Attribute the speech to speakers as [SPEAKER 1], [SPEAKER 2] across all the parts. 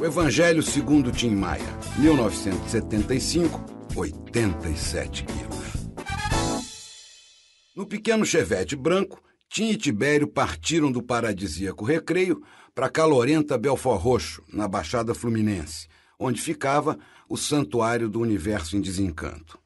[SPEAKER 1] O Evangelho segundo Tim Maia, 1975, 87 quilos. No pequeno chevette branco, Tim e Tibério partiram do paradisíaco recreio para calorenta Belfor Roxo, na Baixada Fluminense, onde ficava o Santuário do Universo em Desencanto.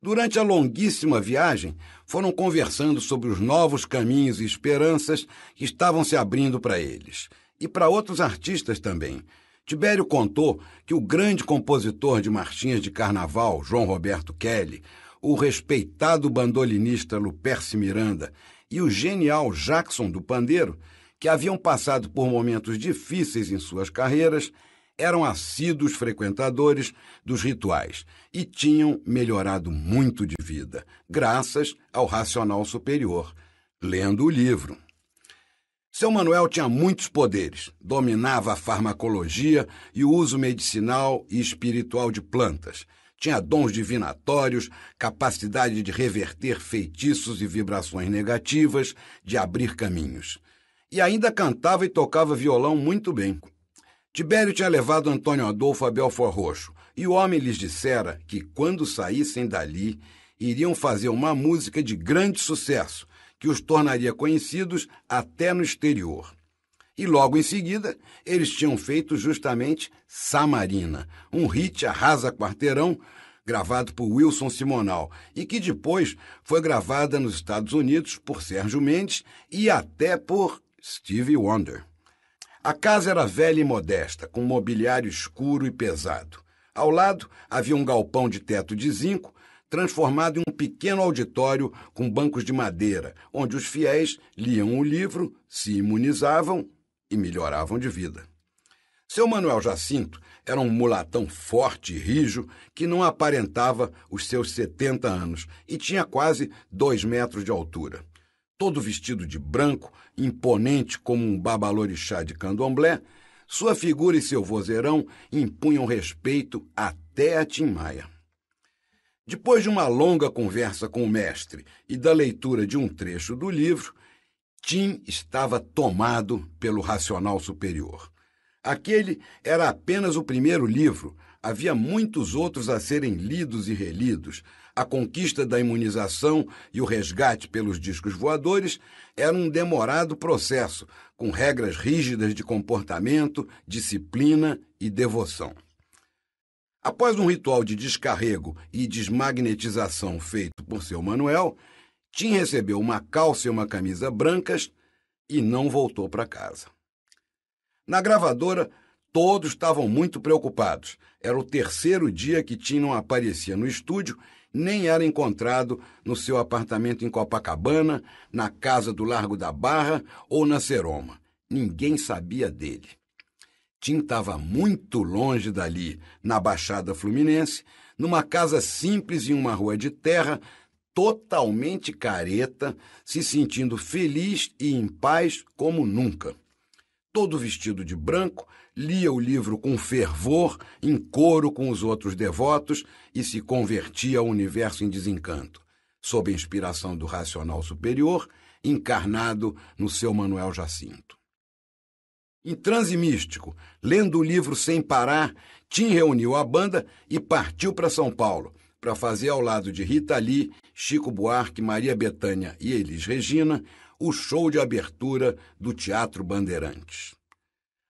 [SPEAKER 1] Durante a longuíssima viagem, foram conversando sobre os novos caminhos e esperanças que estavam se abrindo para eles – e para outros artistas também. Tibério contou que o grande compositor de marchinhas de carnaval, João Roberto Kelly, o respeitado bandolinista Luperce Miranda e o genial Jackson do Pandeiro, que haviam passado por momentos difíceis em suas carreiras, eram assíduos frequentadores dos rituais e tinham melhorado muito de vida, graças ao racional superior, lendo o livro. Seu Manuel tinha muitos poderes, dominava a farmacologia e o uso medicinal e espiritual de plantas. Tinha dons divinatórios, capacidade de reverter feitiços e vibrações negativas, de abrir caminhos. E ainda cantava e tocava violão muito bem. Tibério tinha levado Antônio Adolfo a Belfort Roxo, e o homem lhes dissera que, quando saíssem dali, iriam fazer uma música de grande sucesso, que os tornaria conhecidos até no exterior. E logo em seguida, eles tinham feito justamente Samarina, um hit arrasa quarteirão gravado por Wilson Simonal e que depois foi gravada nos Estados Unidos por Sérgio Mendes e até por Stevie Wonder. A casa era velha e modesta, com mobiliário escuro e pesado. Ao lado havia um galpão de teto de zinco transformado em um pequeno auditório com bancos de madeira, onde os fiéis liam o livro, se imunizavam e melhoravam de vida. Seu Manuel Jacinto era um mulatão forte e rijo que não aparentava os seus 70 anos e tinha quase dois metros de altura. Todo vestido de branco, imponente como um babalorixá de candomblé, sua figura e seu vozeirão impunham respeito até a Tim Maia. Depois de uma longa conversa com o mestre e da leitura de um trecho do livro, Tim estava tomado pelo racional superior. Aquele era apenas o primeiro livro, havia muitos outros a serem lidos e relidos. A conquista da imunização e o resgate pelos discos voadores era um demorado processo, com regras rígidas de comportamento, disciplina e devoção. Após um ritual de descarrego e desmagnetização feito por seu Manuel, Tim recebeu uma calça e uma camisa brancas e não voltou para casa. Na gravadora, todos estavam muito preocupados. Era o terceiro dia que Tim não aparecia no estúdio, nem era encontrado no seu apartamento em Copacabana, na casa do Largo da Barra ou na Seroma. Ninguém sabia dele. Tim estava muito longe dali, na Baixada Fluminense, numa casa simples em uma rua de terra, totalmente careta, se sentindo feliz e em paz como nunca. Todo vestido de branco, lia o livro com fervor, em coro com os outros devotos e se convertia ao universo em desencanto, sob a inspiração do racional superior, encarnado no seu Manuel Jacinto. Em transe místico, lendo o livro sem parar, Tim reuniu a banda e partiu para São Paulo para fazer ao lado de Rita Lee, Chico Buarque, Maria Bethânia e Elis Regina o show de abertura do Teatro Bandeirantes.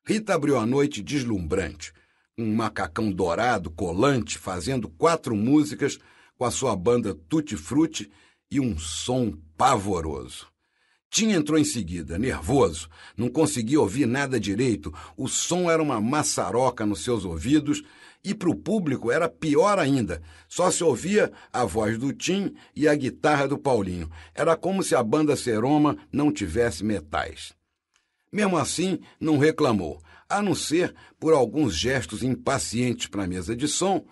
[SPEAKER 1] Rita abriu a noite deslumbrante, um macacão dourado colante fazendo quatro músicas com a sua banda Tutti Frutti e um som pavoroso. Tim entrou em seguida, nervoso, não conseguia ouvir nada direito, o som era uma maçaroca nos seus ouvidos e para o público era pior ainda. Só se ouvia a voz do Tim e a guitarra do Paulinho. Era como se a banda Seroma não tivesse metais. Mesmo assim, não reclamou, a não ser por alguns gestos impacientes para a mesa de som.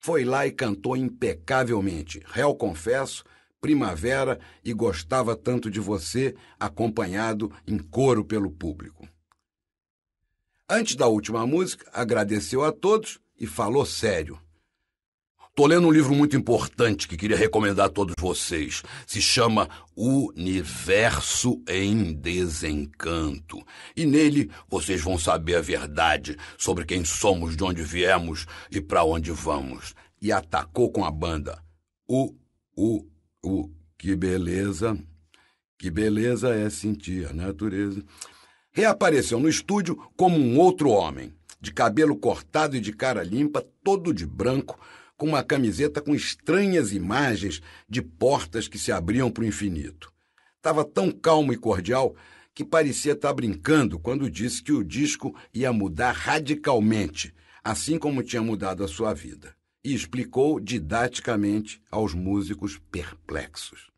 [SPEAKER 1] Foi lá e cantou impecavelmente. Réu confesso Primavera e gostava tanto de você, acompanhado em coro pelo público. Antes da última música, agradeceu a todos e falou sério. Estou lendo um livro muito importante que queria recomendar a todos vocês. Se chama Universo em Desencanto. E nele vocês vão saber a verdade sobre quem somos, de onde viemos e para onde vamos. E atacou com a banda. O, o, o uh, que beleza, que beleza é sentir a natureza. Reapareceu no estúdio como um outro homem, de cabelo cortado e de cara limpa, todo de branco, com uma camiseta com estranhas imagens de portas que se abriam para o infinito. Estava tão calmo e cordial que parecia estar tá brincando quando disse que o disco ia mudar radicalmente, assim como tinha mudado a sua vida e explicou didaticamente aos músicos perplexos.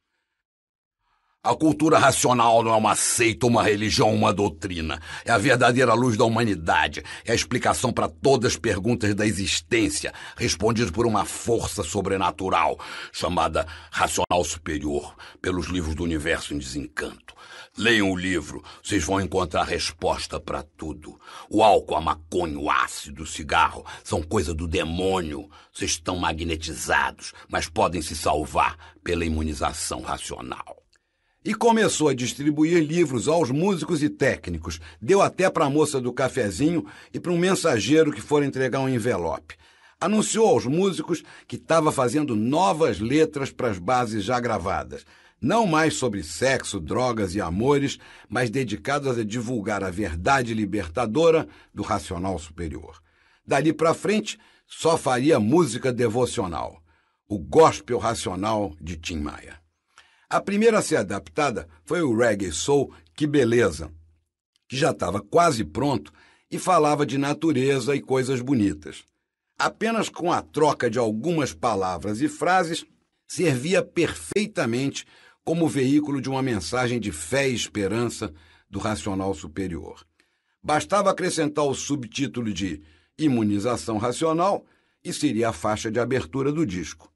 [SPEAKER 1] A cultura racional não é uma seita, uma religião, uma doutrina. É a verdadeira luz da humanidade. É a explicação para todas as perguntas da existência, respondidas por uma força sobrenatural, chamada racional superior, pelos livros do universo em desencanto. Leiam o livro, vocês vão encontrar resposta para tudo. O álcool, a maconha, o ácido, o cigarro são coisa do demônio. Vocês estão magnetizados, mas podem se salvar pela imunização racional. E começou a distribuir livros aos músicos e técnicos. Deu até para a moça do cafezinho e para um mensageiro que for entregar um envelope anunciou aos músicos que estava fazendo novas letras para as bases já gravadas não mais sobre sexo, drogas e amores, mas dedicados a divulgar a verdade libertadora do racional superior. Dali para frente, só faria música devocional, o gospel racional de Tim Maia. A primeira a ser adaptada foi o Reggae Soul Que Beleza, que já estava quase pronto e falava de natureza e coisas bonitas. Apenas com a troca de algumas palavras e frases, servia perfeitamente como veículo de uma mensagem de fé e esperança do racional superior. Bastava acrescentar o subtítulo de Imunização Racional e seria a faixa de abertura do disco.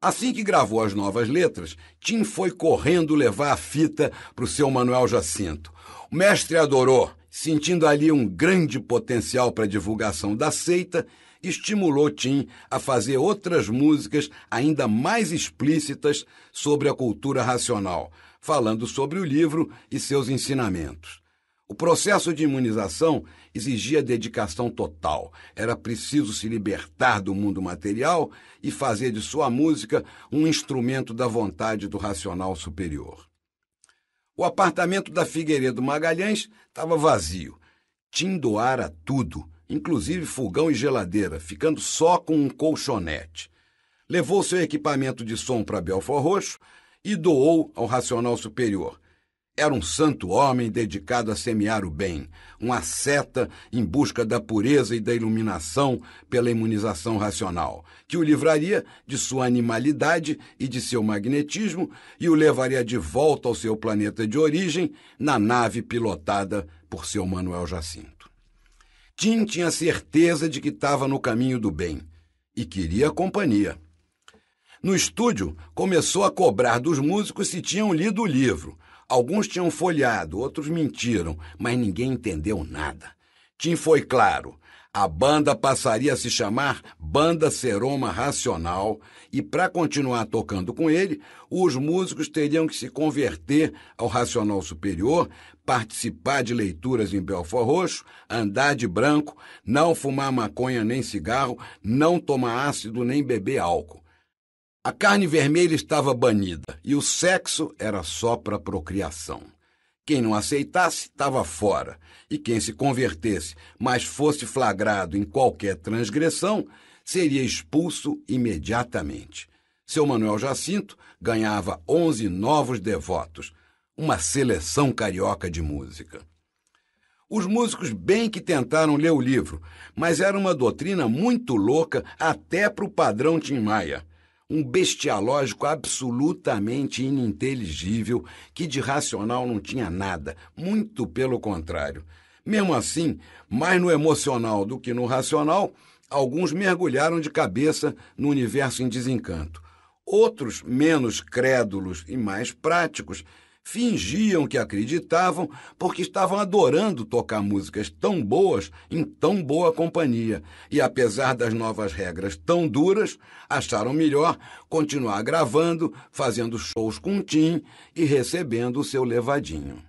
[SPEAKER 1] Assim que gravou as novas letras, Tim foi correndo levar a fita para o seu Manuel Jacinto. O mestre adorou, sentindo ali um grande potencial para a divulgação da seita estimulou Tim a fazer outras músicas ainda mais explícitas sobre a cultura racional, falando sobre o livro e seus ensinamentos. O processo de imunização exigia dedicação total. Era preciso se libertar do mundo material e fazer de sua música um instrumento da vontade do racional superior. O apartamento da Figueiredo Magalhães estava vazio. Tim doara tudo inclusive fogão e geladeira, ficando só com um colchonete. Levou seu equipamento de som para Belfort Roxo e doou ao Racional Superior. Era um santo homem dedicado a semear o bem, um asceta em busca da pureza e da iluminação pela imunização racional, que o livraria de sua animalidade e de seu magnetismo e o levaria de volta ao seu planeta de origem na nave pilotada por seu Manuel Jacinto. Tim tinha certeza de que estava no caminho do bem e queria companhia. No estúdio, começou a cobrar dos músicos se tinham lido o livro. Alguns tinham folheado, outros mentiram, mas ninguém entendeu nada. Tim foi claro. A banda passaria a se chamar Banda Seroma Racional e, para continuar tocando com ele, os músicos teriam que se converter ao Racional Superior, participar de leituras em Belfort Roxo, andar de branco, não fumar maconha nem cigarro, não tomar ácido nem beber álcool. A carne vermelha estava banida e o sexo era só para procriação. Quem não aceitasse estava fora, e quem se convertesse, mas fosse flagrado em qualquer transgressão, seria expulso imediatamente. Seu Manuel Jacinto ganhava onze novos devotos, uma seleção carioca de música. Os músicos bem que tentaram ler o livro, mas era uma doutrina muito louca até para o padrão Tim Maia um bestialógico absolutamente ininteligível, que de racional não tinha nada, muito pelo contrário. Mesmo assim, mais no emocional do que no racional, alguns mergulharam de cabeça no universo em desencanto. Outros, menos crédulos e mais práticos, fingiam que acreditavam porque estavam adorando tocar músicas tão boas em tão boa companhia e, apesar das novas regras tão duras, acharam melhor continuar gravando, fazendo shows com o Tim e recebendo o seu levadinho.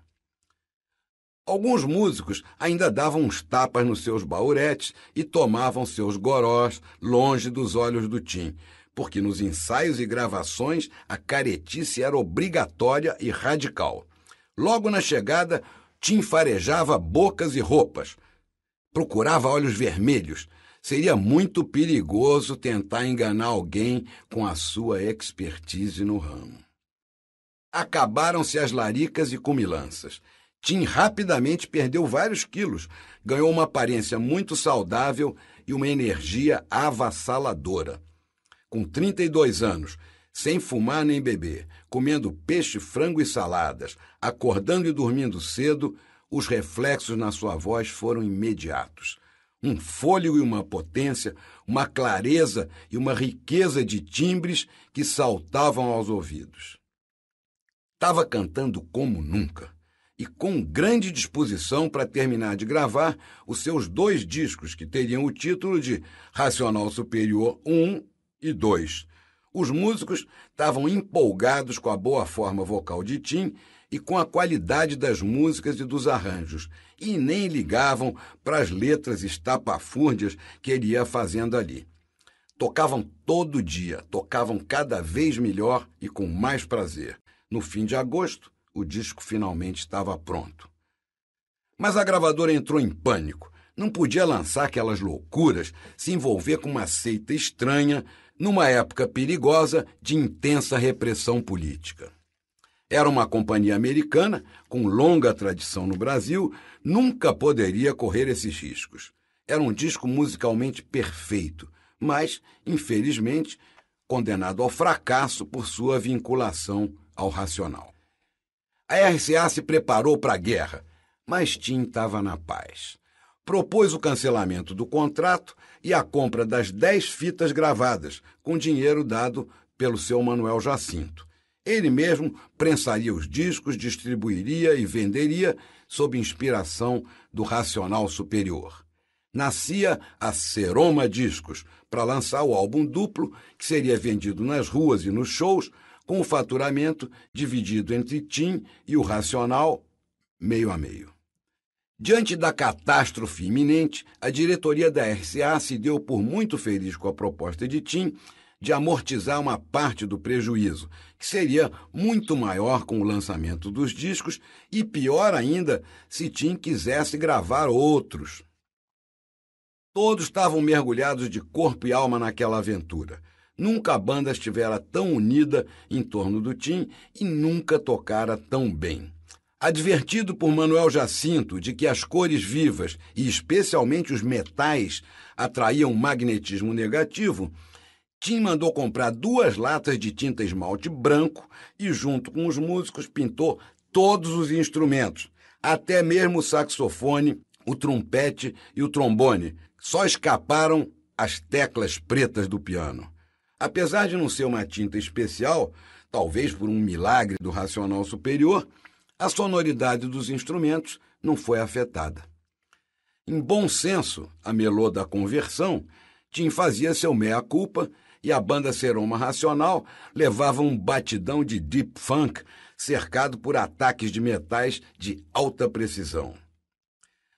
[SPEAKER 1] Alguns músicos ainda davam uns tapas nos seus bauretes e tomavam seus gorós longe dos olhos do Tim porque nos ensaios e gravações a caretice era obrigatória e radical. Logo na chegada, Tim farejava bocas e roupas. Procurava olhos vermelhos. Seria muito perigoso tentar enganar alguém com a sua expertise no ramo. Acabaram-se as laricas e cumilanças. Tim rapidamente perdeu vários quilos, ganhou uma aparência muito saudável e uma energia avassaladora com 32 anos, sem fumar nem beber, comendo peixe, frango e saladas, acordando e dormindo cedo, os reflexos na sua voz foram imediatos. Um fôlego e uma potência, uma clareza e uma riqueza de timbres que saltavam aos ouvidos. Estava cantando como nunca e com grande disposição para terminar de gravar os seus dois discos que teriam o título de Racional Superior 1 e 2. Os músicos estavam empolgados com a boa forma vocal de Tim e com a qualidade das músicas e dos arranjos, e nem ligavam para as letras estapafúrdias que ele ia fazendo ali. Tocavam todo dia, tocavam cada vez melhor e com mais prazer. No fim de agosto, o disco finalmente estava pronto. Mas a gravadora entrou em pânico. Não podia lançar aquelas loucuras, se envolver com uma seita estranha, numa época perigosa de intensa repressão política. Era uma companhia americana com longa tradição no Brasil, nunca poderia correr esses riscos. Era um disco musicalmente perfeito, mas, infelizmente, condenado ao fracasso por sua vinculação ao racional. A RCA se preparou para a guerra, mas Tim estava na paz. Propôs o cancelamento do contrato e a compra das dez fitas gravadas, com dinheiro dado pelo seu Manuel Jacinto. Ele mesmo prensaria os discos, distribuiria e venderia sob inspiração do Racional Superior. Nascia a Seroma Discos, para lançar o álbum duplo, que seria vendido nas ruas e nos shows, com o faturamento dividido entre Tim e o Racional, meio a meio. Diante da catástrofe iminente, a diretoria da RCA se deu por muito feliz com a proposta de Tim de amortizar uma parte do prejuízo, que seria muito maior com o lançamento dos discos e pior ainda se Tim quisesse gravar outros. Todos estavam mergulhados de corpo e alma naquela aventura. Nunca a banda estivera tão unida em torno do Tim e nunca tocara tão bem. Advertido por Manuel Jacinto de que as cores vivas e especialmente os metais atraíam magnetismo negativo, Tim mandou comprar duas latas de tinta esmalte branco e, junto com os músicos, pintou todos os instrumentos, até mesmo o saxofone, o trompete e o trombone. Só escaparam as teclas pretas do piano. Apesar de não ser uma tinta especial, talvez por um milagre do racional superior, a sonoridade dos instrumentos não foi afetada. Em bom senso, a melô da conversão, Tim fazia seu meia-culpa e a banda Seroma Racional levava um batidão de deep funk cercado por ataques de metais de alta precisão.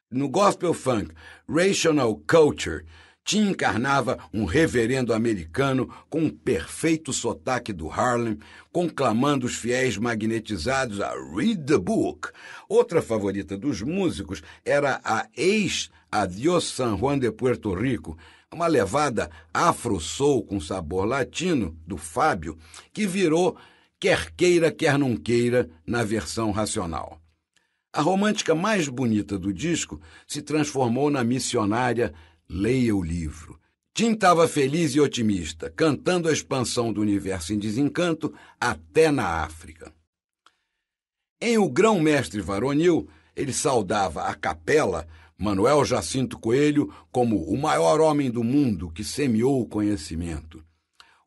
[SPEAKER 1] No gospel funk Rational Culture, Tim encarnava um reverendo americano com um perfeito sotaque do Harlem, conclamando os fiéis magnetizados a Read the Book. Outra favorita dos músicos era a ex-Adiós San Juan de Puerto Rico, uma levada afro-soul com sabor latino, do Fábio, que virou Quer Queira, Quer Não Queira, na versão racional. A romântica mais bonita do disco se transformou na missionária leia o livro. Tim estava feliz e otimista, cantando a expansão do universo em desencanto até na África. Em O Grão-Mestre Varonil, ele saudava a capela Manuel Jacinto Coelho como o maior homem do mundo que semeou o conhecimento.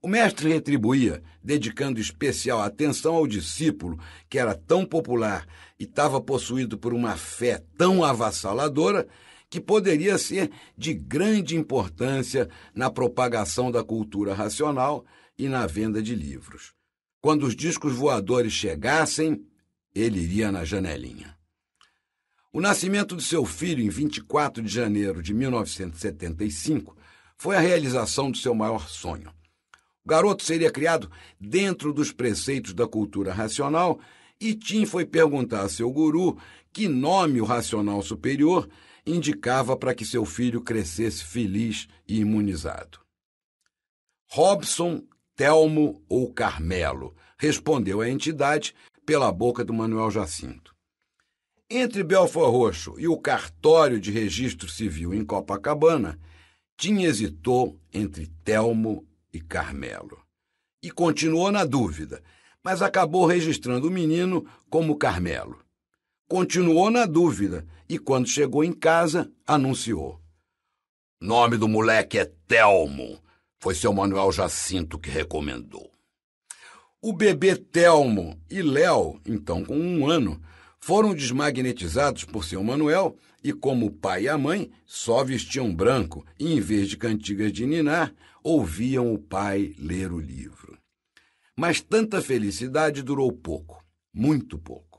[SPEAKER 1] O mestre retribuía, dedicando especial atenção ao discípulo, que era tão popular e estava possuído por uma fé tão avassaladora que poderia ser de grande importância na propagação da cultura racional e na venda de livros. Quando os discos voadores chegassem, ele iria na janelinha. O nascimento de seu filho, em 24 de janeiro de 1975, foi a realização do seu maior sonho. O garoto seria criado dentro dos preceitos da cultura racional e Tim foi perguntar a seu guru que nome o racional superior indicava para que seu filho crescesse feliz e imunizado. Robson, Telmo ou Carmelo, respondeu a entidade pela boca do Manuel Jacinto. Entre Belfor Roxo e o cartório de registro civil em Copacabana, Tim hesitou entre Telmo e Carmelo. E continuou na dúvida, mas acabou registrando o menino como Carmelo. Continuou na dúvida e, quando chegou em casa, anunciou. Nome do moleque é Telmo. Foi seu Manuel Jacinto que recomendou. O bebê Telmo e Léo, então com um ano, foram desmagnetizados por seu Manuel e, como o pai e a mãe, só vestiam branco e, em vez de cantigas de ninar, ouviam o pai ler o livro. Mas tanta felicidade durou pouco, muito pouco.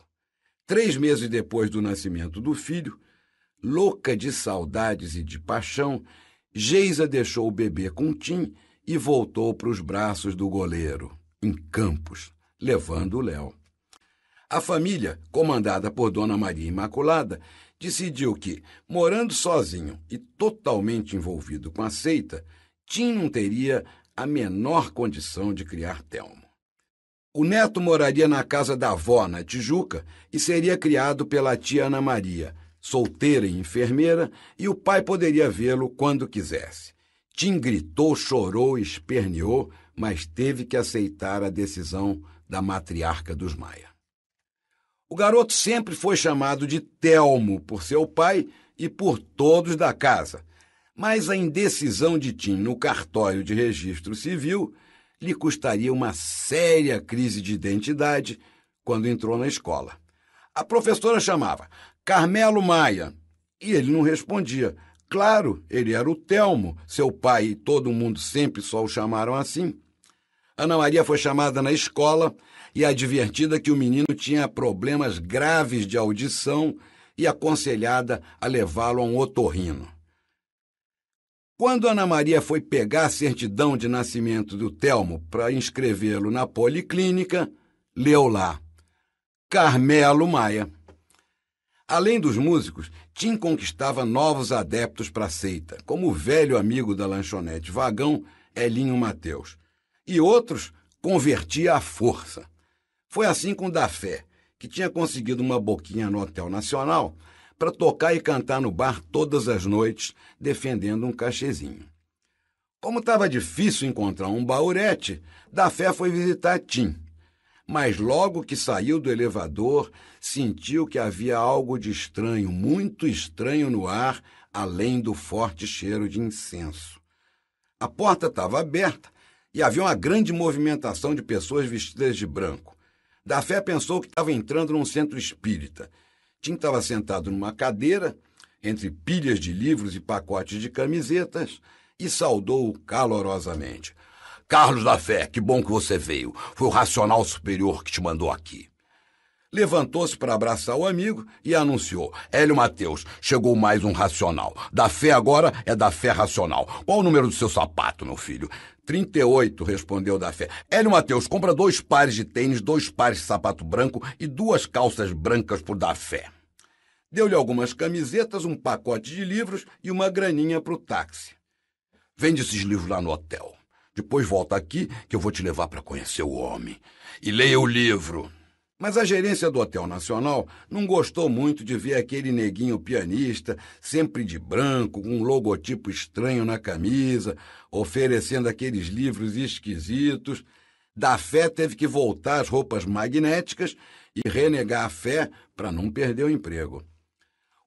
[SPEAKER 1] Três meses depois do nascimento do filho, louca de saudades e de paixão, Geisa deixou o bebê com Tim e voltou para os braços do goleiro, em Campos, levando o Léo. A família, comandada por Dona Maria Imaculada, decidiu que, morando sozinho e totalmente envolvido com a seita, Tim não teria a menor condição de criar Telmo. O neto moraria na casa da avó, na Tijuca, e seria criado pela tia Ana Maria, solteira e enfermeira, e o pai poderia vê-lo quando quisesse. Tim gritou, chorou, esperneou, mas teve que aceitar a decisão da matriarca dos Maia. O garoto sempre foi chamado de Telmo por seu pai e por todos da casa, mas a indecisão de Tim no cartório de registro civil lhe custaria uma séria crise de identidade quando entrou na escola. A professora chamava Carmelo Maia e ele não respondia. Claro, ele era o Telmo, seu pai e todo mundo sempre só o chamaram assim. Ana Maria foi chamada na escola e advertida que o menino tinha problemas graves de audição e aconselhada a levá-lo a um otorrino. Quando Ana Maria foi pegar a certidão de nascimento do Telmo para inscrevê-lo na policlínica, leu lá: Carmelo Maia. Além dos músicos, Tim conquistava novos adeptos para a seita, como o velho amigo da lanchonete Vagão, Elinho Mateus, e outros convertia à força. Foi assim com o da Fé, que tinha conseguido uma boquinha no Hotel Nacional para tocar e cantar no bar todas as noites, defendendo um cachezinho. Como estava difícil encontrar um baurete, da fé foi visitar Tim. Mas logo que saiu do elevador, sentiu que havia algo de estranho, muito estranho no ar, além do forte cheiro de incenso. A porta estava aberta e havia uma grande movimentação de pessoas vestidas de branco. Da fé pensou que estava entrando num centro espírita Tim estava sentado numa cadeira, entre pilhas de livros e pacotes de camisetas, e saudou calorosamente. Carlos da Fé, que bom que você veio. Foi o racional superior que te mandou aqui. Levantou-se para abraçar o amigo e anunciou: Hélio Mateus, chegou mais um racional. Da fé agora é da fé racional. Qual o número do seu sapato, meu filho? 38, respondeu da fé. Hélio Mateus, compra dois pares de tênis, dois pares de sapato branco e duas calças brancas por da fé. Deu-lhe algumas camisetas, um pacote de livros e uma graninha para o táxi. Vende esses livros lá no hotel. Depois volta aqui que eu vou te levar para conhecer o homem. E leia o livro. Mas a gerência do Hotel Nacional não gostou muito de ver aquele neguinho pianista, sempre de branco, com um logotipo estranho na camisa, oferecendo aqueles livros esquisitos. Da fé teve que voltar às roupas magnéticas e renegar a fé para não perder o emprego.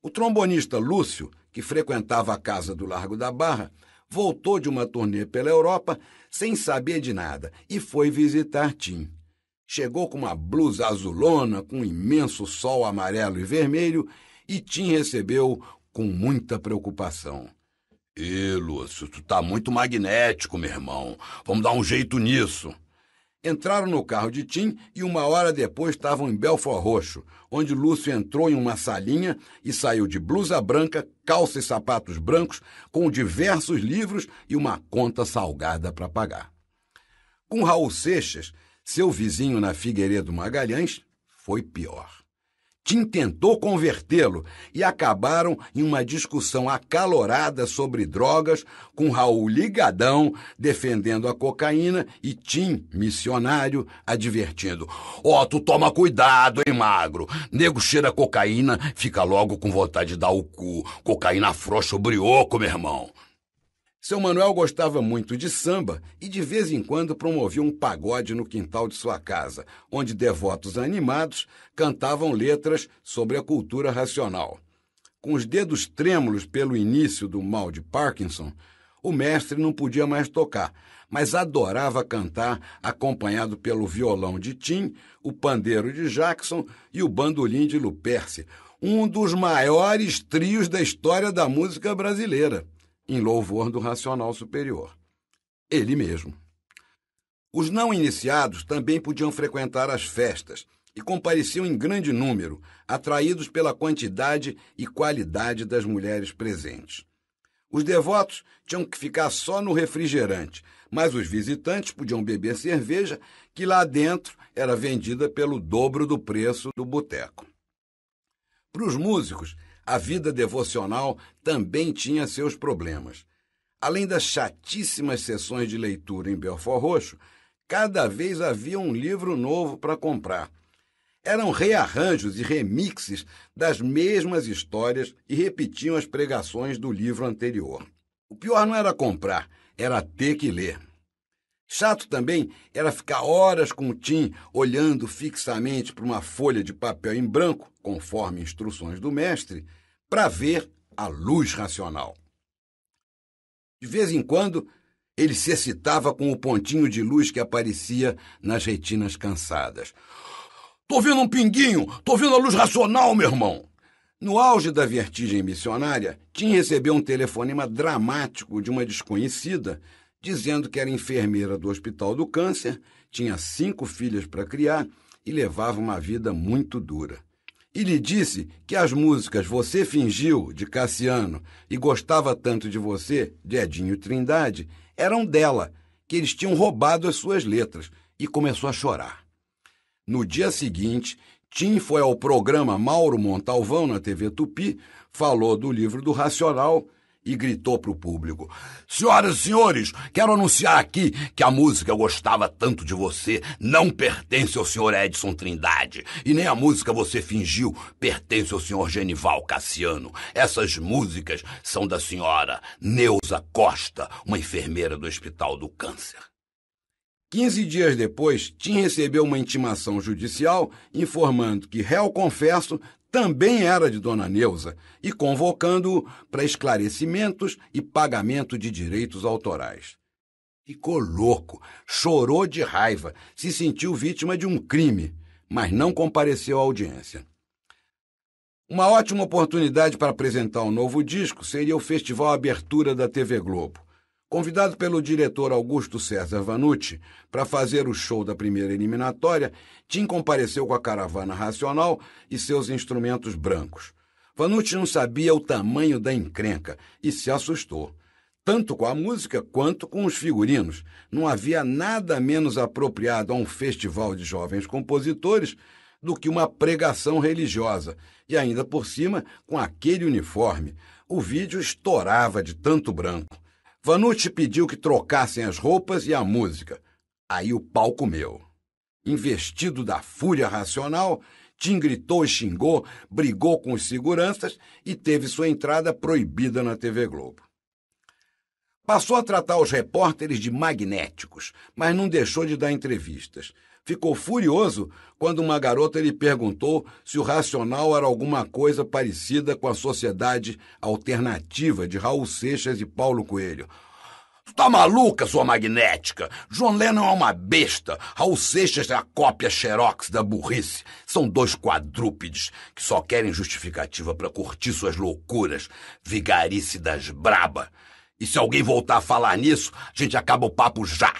[SPEAKER 1] O trombonista Lúcio, que frequentava a casa do Largo da Barra, voltou de uma turnê pela Europa sem saber de nada e foi visitar Tim. Chegou com uma blusa azulona, com um imenso sol amarelo e vermelho, e Tim recebeu com muita preocupação. Ê, Lúcio, tu tá muito magnético, meu irmão. Vamos dar um jeito nisso. Entraram no carro de Tim e uma hora depois estavam em Belfort Roxo, onde Lúcio entrou em uma salinha e saiu de blusa branca, calça e sapatos brancos, com diversos livros e uma conta salgada para pagar. Com Raul Seixas, seu vizinho na Figueiredo Magalhães, foi pior. Tim tentou convertê-lo e acabaram em uma discussão acalorada sobre drogas, com Raul ligadão defendendo a cocaína e Tim, missionário, advertindo: Ó, oh, tu toma cuidado, hein, magro. Nego cheira cocaína, fica logo com vontade de dar o cu. Cocaína frouxa o brioco, meu irmão. Seu Manuel gostava muito de samba e de vez em quando promovia um pagode no quintal de sua casa, onde devotos animados cantavam letras sobre a cultura racional. Com os dedos trêmulos pelo início do mal de Parkinson, o mestre não podia mais tocar, mas adorava cantar, acompanhado pelo violão de Tim, o pandeiro de Jackson e o bandolim de Luperce, um dos maiores trios da história da música brasileira em louvor do racional superior. Ele mesmo. Os não iniciados também podiam frequentar as festas e compareciam em grande número, atraídos pela quantidade e qualidade das mulheres presentes. Os devotos tinham que ficar só no refrigerante, mas os visitantes podiam beber cerveja, que lá dentro era vendida pelo dobro do preço do boteco. Para os músicos, a vida devocional também tinha seus problemas. Além das chatíssimas sessões de leitura em Belfort Roxo, cada vez havia um livro novo para comprar. Eram rearranjos e remixes das mesmas histórias e repetiam as pregações do livro anterior. O pior não era comprar, era ter que ler. Chato também era ficar horas com o Tim olhando fixamente para uma folha de papel em branco, conforme instruções do mestre, para ver a luz racional. De vez em quando, ele se excitava com o pontinho de luz que aparecia nas retinas cansadas. Tô vendo um pinguinho, tô vendo a luz racional, meu irmão. No auge da vertigem missionária, Tim recebeu um telefonema dramático de uma desconhecida dizendo que era enfermeira do Hospital do Câncer, tinha cinco filhas para criar e levava uma vida muito dura. E lhe disse que as músicas Você Fingiu, de Cassiano, e Gostava Tanto de Você, de Edinho Trindade, eram dela, que eles tinham roubado as suas letras, e começou a chorar. No dia seguinte, Tim foi ao programa Mauro Montalvão na TV Tupi, falou do livro do Racional e gritou para o público: Senhoras e senhores, quero anunciar aqui que a música Eu Gostava Tanto de Você não pertence ao senhor Edson Trindade, e nem a música Você Fingiu pertence ao senhor Genival Cassiano. Essas músicas são da senhora Neuza Costa, uma enfermeira do Hospital do Câncer. Quinze dias depois, Tim recebeu uma intimação judicial informando que réu confesso também era de Dona Neuza e convocando-o para esclarecimentos e pagamento de direitos autorais. Ficou louco, chorou de raiva, se sentiu vítima de um crime, mas não compareceu à audiência. Uma ótima oportunidade para apresentar o um novo disco seria o Festival Abertura da TV Globo. Convidado pelo diretor Augusto César Vanucci para fazer o show da primeira eliminatória, Tim compareceu com a caravana racional e seus instrumentos brancos. Vanucci não sabia o tamanho da encrenca e se assustou, tanto com a música quanto com os figurinos. Não havia nada menos apropriado a um festival de jovens compositores do que uma pregação religiosa, e ainda por cima com aquele uniforme. O vídeo estourava de tanto branco. Vanucci pediu que trocassem as roupas e a música. Aí o pau comeu. Investido da fúria racional, Tim gritou e xingou, brigou com os seguranças e teve sua entrada proibida na TV Globo. Passou a tratar os repórteres de magnéticos, mas não deixou de dar entrevistas ficou furioso quando uma garota lhe perguntou se o racional era alguma coisa parecida com a sociedade alternativa de Raul Seixas e Paulo Coelho. Tu tá maluca, sua magnética? John Lennon é uma besta. Raul Seixas é a cópia xerox da burrice. São dois quadrúpedes que só querem justificativa para curtir suas loucuras, vigarice das braba. E se alguém voltar a falar nisso, a gente acaba o papo já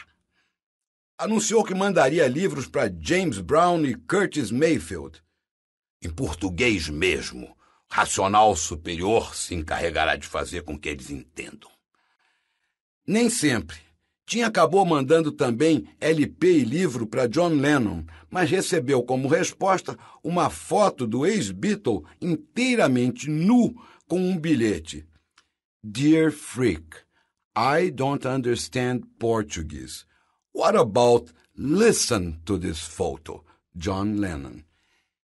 [SPEAKER 1] anunciou que mandaria livros para James Brown e Curtis Mayfield. Em português mesmo, racional superior se encarregará de fazer com que eles entendam. Nem sempre. Tinha acabou mandando também LP e livro para John Lennon, mas recebeu como resposta uma foto do ex-Beatle inteiramente nu com um bilhete. Dear Freak, I don't understand Portuguese. What about listen to this photo? John Lennon.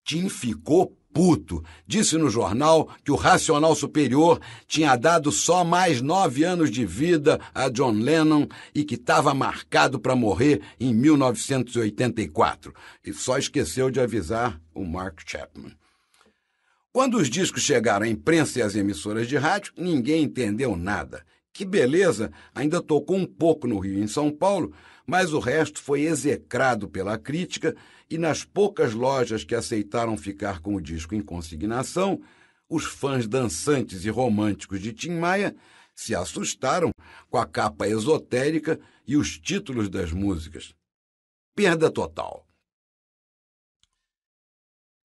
[SPEAKER 1] Tim ficou puto. Disse no jornal que o Racional Superior tinha dado só mais nove anos de vida a John Lennon e que estava marcado para morrer em 1984. E só esqueceu de avisar o Mark Chapman. Quando os discos chegaram à imprensa e às emissoras de rádio, ninguém entendeu nada. Que beleza! Ainda tocou um pouco no Rio e em São Paulo, mas o resto foi execrado pela crítica e nas poucas lojas que aceitaram ficar com o disco em consignação, os fãs dançantes e românticos de Tim Maia se assustaram com a capa esotérica e os títulos das músicas. Perda total.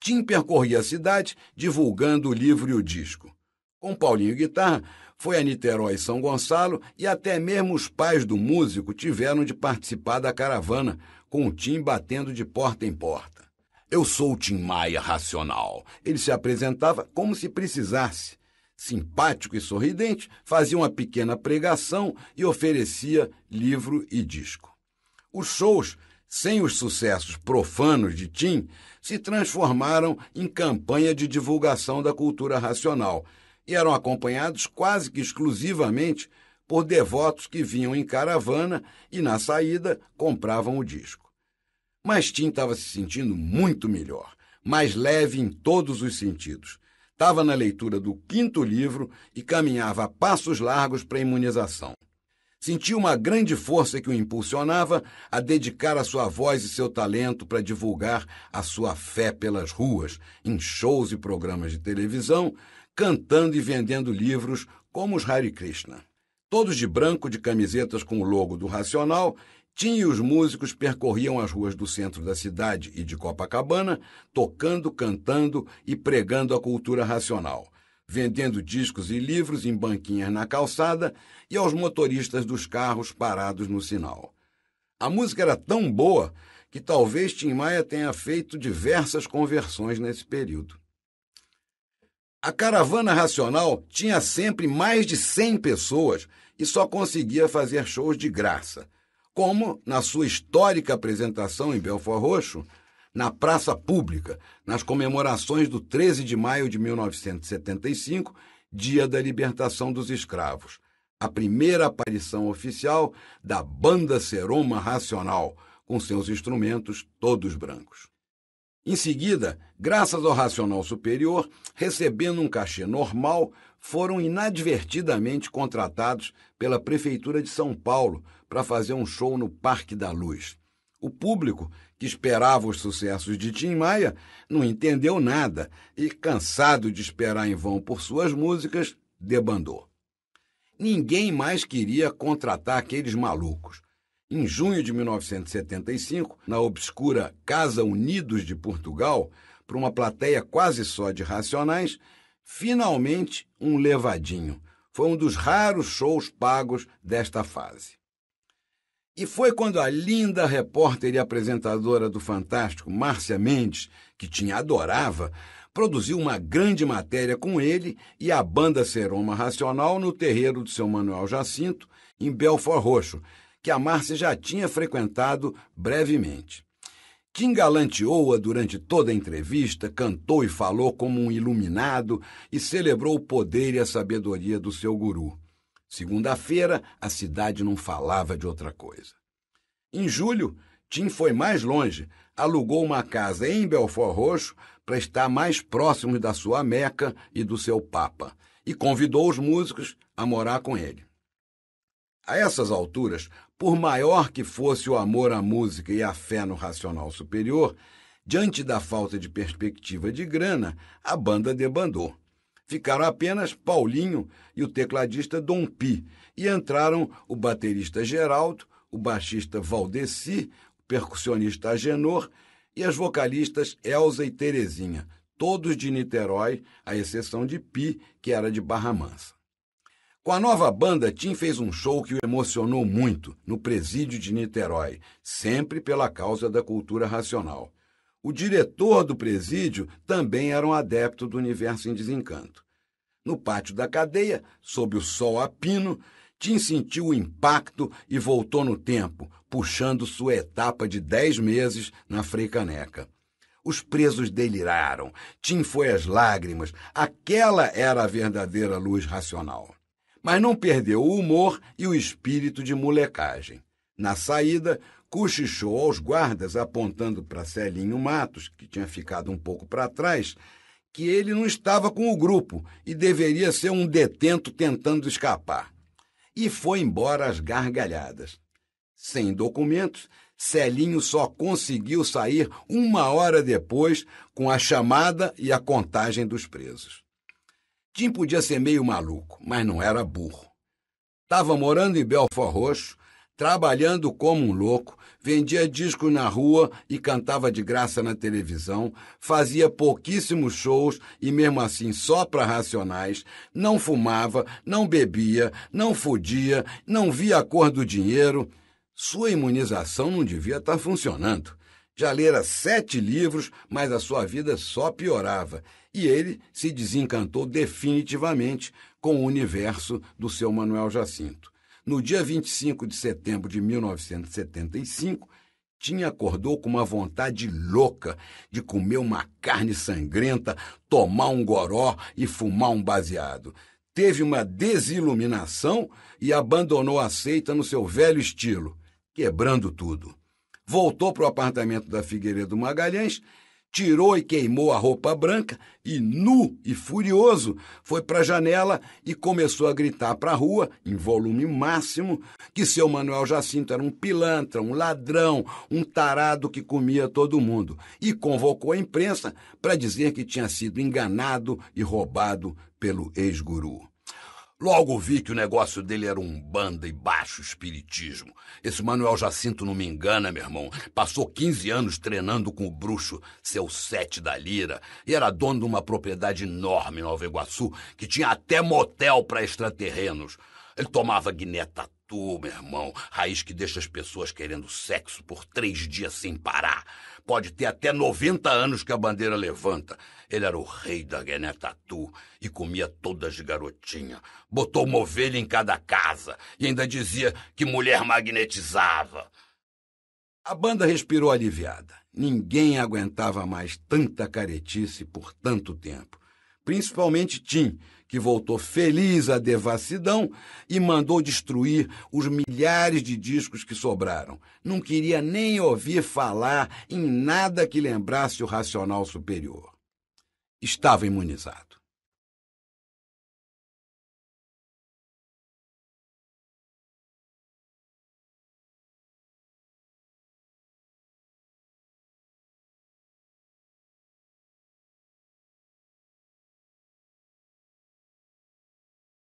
[SPEAKER 1] Tim percorria a cidade divulgando o livro e o disco. Com Paulinho Guitarra, foi a Niterói e São Gonçalo e até mesmo os pais do músico tiveram de participar da caravana, com o Tim batendo de porta em porta. Eu sou o Tim Maia Racional. Ele se apresentava como se precisasse. Simpático e sorridente, fazia uma pequena pregação e oferecia livro e disco. Os shows, sem os sucessos profanos de Tim, se transformaram em campanha de divulgação da cultura racional e eram acompanhados quase que exclusivamente por devotos que vinham em caravana e, na saída, compravam o disco. Mas Tim estava se sentindo muito melhor, mais leve em todos os sentidos. Estava na leitura do quinto livro e caminhava a passos largos para a imunização. Sentiu uma grande força que o impulsionava a dedicar a sua voz e seu talento para divulgar a sua fé pelas ruas, em shows e programas de televisão, cantando e vendendo livros como os Hare Krishna. Todos de branco, de camisetas com o logo do Racional, Tim e os músicos percorriam as ruas do centro da cidade e de Copacabana, tocando, cantando e pregando a cultura racional vendendo discos e livros em banquinhas na calçada e aos motoristas dos carros parados no sinal. A música era tão boa que talvez Tim Maia tenha feito diversas conversões nesse período. A caravana racional tinha sempre mais de 100 pessoas e só conseguia fazer shows de graça, como na sua histórica apresentação em Belfort Roxo, na praça pública, nas comemorações do 13 de maio de 1975, dia da libertação dos escravos, a primeira aparição oficial da Banda Seroma Racional, com seus instrumentos todos brancos. Em seguida, graças ao Racional Superior, recebendo um cachê normal, foram inadvertidamente contratados pela Prefeitura de São Paulo para fazer um show no Parque da Luz. O público, que esperava os sucessos de Tim Maia, não entendeu nada e, cansado de esperar em vão por suas músicas, debandou. Ninguém mais queria contratar aqueles malucos. Em junho de 1975, na obscura Casa Unidos de Portugal, para uma plateia quase só de racionais, finalmente um levadinho. Foi um dos raros shows pagos desta fase. E foi quando a linda repórter e apresentadora do Fantástico, Márcia Mendes, que tinha adorava, produziu uma grande matéria com ele e a banda Seroma Racional no terreiro do seu Manuel Jacinto, em Belfort Roxo, que a Márcia já tinha frequentado brevemente. Tim galanteou a durante toda a entrevista, cantou e falou como um iluminado e celebrou o poder e a sabedoria do seu guru. Segunda-feira, a cidade não falava de outra coisa. Em julho, Tim foi mais longe, alugou uma casa em Belfort Roxo para estar mais próximo da sua Meca e do seu Papa, e convidou os músicos a morar com ele. A essas alturas, por maior que fosse o amor à música e a fé no racional superior, diante da falta de perspectiva de grana, a banda debandou. Ficaram apenas Paulinho e o tecladista Dom Pi, e entraram o baterista Geraldo, o baixista Valdeci, o percussionista Agenor e as vocalistas Elza e Terezinha, todos de Niterói, à exceção de Pi, que era de Barra Mansa. Com a nova banda, Tim fez um show que o emocionou muito no presídio de Niterói, sempre pela causa da cultura racional o diretor do presídio também era um adepto do universo em desencanto. No pátio da cadeia, sob o sol a pino, Tim sentiu o impacto e voltou no tempo, puxando sua etapa de dez meses na Freicaneca. Os presos deliraram. Tim foi às lágrimas. Aquela era a verdadeira luz racional. Mas não perdeu o humor e o espírito de molecagem. Na saída, cochichou aos guardas, apontando para Celinho Matos, que tinha ficado um pouco para trás, que ele não estava com o grupo e deveria ser um detento tentando escapar. E foi embora às gargalhadas. Sem documentos, Celinho só conseguiu sair uma hora depois com a chamada e a contagem dos presos. Tim podia ser meio maluco, mas não era burro. Estava morando em Belfort Roxo, trabalhando como um louco vendia disco na rua e cantava de graça na televisão, fazia pouquíssimos shows e mesmo assim só para racionais, não fumava, não bebia, não fudia, não via a cor do dinheiro. Sua imunização não devia estar tá funcionando. Já lera sete livros, mas a sua vida só piorava. E ele se desencantou definitivamente com o universo do seu Manuel Jacinto no dia 25 de setembro de 1975, Tinha acordou com uma vontade louca de comer uma carne sangrenta, tomar um goró e fumar um baseado. Teve uma desiluminação e abandonou a seita no seu velho estilo, quebrando tudo. Voltou para o apartamento da Figueiredo Magalhães tirou e queimou a roupa branca e, nu e furioso, foi para a janela e começou a gritar para a rua, em volume máximo, que seu Manuel Jacinto era um pilantra, um ladrão, um tarado que comia todo mundo. E convocou a imprensa para dizer que tinha sido enganado e roubado pelo ex-guru. Logo vi que o negócio dele era um banda e baixo espiritismo. Esse Manuel Jacinto não me engana, meu irmão. Passou 15 anos treinando com o bruxo, seu sete da lira, e era dono de uma propriedade enorme em Nova Iguaçu, que tinha até motel para extraterrenos. Ele tomava guiné tatu, meu irmão, raiz que deixa as pessoas querendo sexo por três dias sem parar. Pode ter até 90 anos que a bandeira levanta. Ele era o rei da Guené-Tatu e comia todas de garotinha. Botou uma ovelha em cada casa e ainda dizia que mulher magnetizava. A banda respirou aliviada. Ninguém aguentava mais tanta caretice por tanto tempo. Principalmente Tim, que voltou feliz à devassidão e mandou destruir os milhares de discos que sobraram. Não queria nem ouvir falar em nada que lembrasse o racional superior estava imunizado.